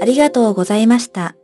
ありがとうございました。